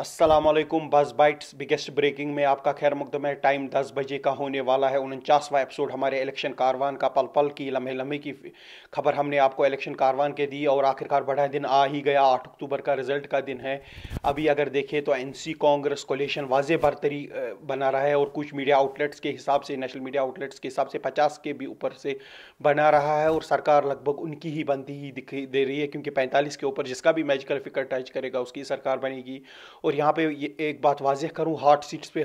असलम बस bytes biggest breaking में आपका खैर मुकदम है टाइम दस बजे का होने वाला है उनचासवा एपिसोड हमारे इलेक्शन कारवान का पल पल की लम्हे लम्हे की खबर हमने आपको इलेक्शन कारवान के दी और आखिरकार बड़ा दिन आ ही गया आठ अक्टूबर का रिजल्ट का दिन है अभी अगर देखें तो N C Congress coalition was बरतरी बना रहा है और कुछ मीडिया आउटलेट्स के हिसाब से नेशनल मीडिया आउटलेट्स के हिसाब से पचास के भी ऊपर से बना रहा है और सरकार लगभग उनकी ही बनती ही दिखाई दे रही है क्योंकि पैंतालीस के ऊपर जिसका भी मैजिकल फिकर टच करेगा उसकी सरकार बनेगी और यहाँ पे ये एक बात वाजह करूँ हार्ट सीट्स पे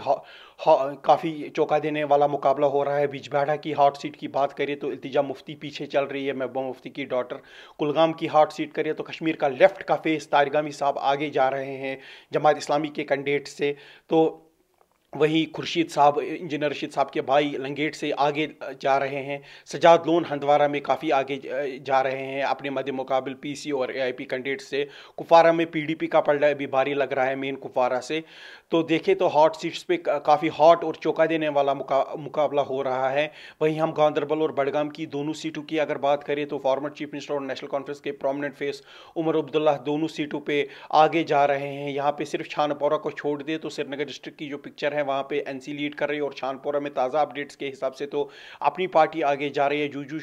काफ़ी चौका देने वाला मुकाबला हो रहा है बिजबाड़ा की हार्ट सीट की बात करें तो इल्तिजा मुफ्ती पीछे चल रही है महबूबा मुफ्ती की डॉटर कुलगाम की हार्ट सीट करें तो कश्मीर का लेफ्ट का फेस तारगामी साहब आगे जा रहे हैं जमात इस्लामी के कैंडिडेट से तो वहीं खुर्शीद साहब इंजीनियर रशीद साहब के भाई लंगेट से आगे जा रहे हैं सजाद लोन हंदवारा में काफ़ी आगे जा रहे हैं अपने मध्य मुकाबल पीसी और एआईपी कैंडिडेट से कुफारा में पीडीपी का पलड़ा भी भारी लग रहा है मेन कुफारा से तो देखें तो हॉट सीट्स पे काफ़ी हॉट और चौका देने वाला मुका, मुकाबला हो रहा है वहीं हम गांधरबल और बडगाम की दोनों सीटों की अगर बात करें तो फॉर्मर चीफ मिनिस्टर और नेशनल कॉन्फ्रेंस के प्रोमिनेंट फेस उमर अब्दुल्ला दोनों सीटों पर आगे जा रहे हैं यहाँ पर सिर्फ छानपोरा को छोड़ दे तो श्रीनगर डिस्ट्रिक्ट की जो पिक्चर है हैं वहाँ पे एनसी लीड कर रही है और छानपुरा में ताज़ा अपडेट्स के हिसाब से तो अपनी पार्टी आगे जा रही है जू जू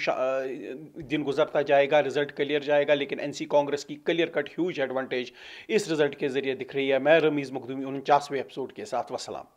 दिन गुजरता जाएगा रिजल्ट क्लियर जाएगा लेकिन एनसी कांग्रेस की क्लियर कट ह्यूज एडवांटेज इस रिजल्ट के जरिए दिख रही है मैं रमीज़ मखदूमी उनचासवें एपिसोड के साथ वसलाम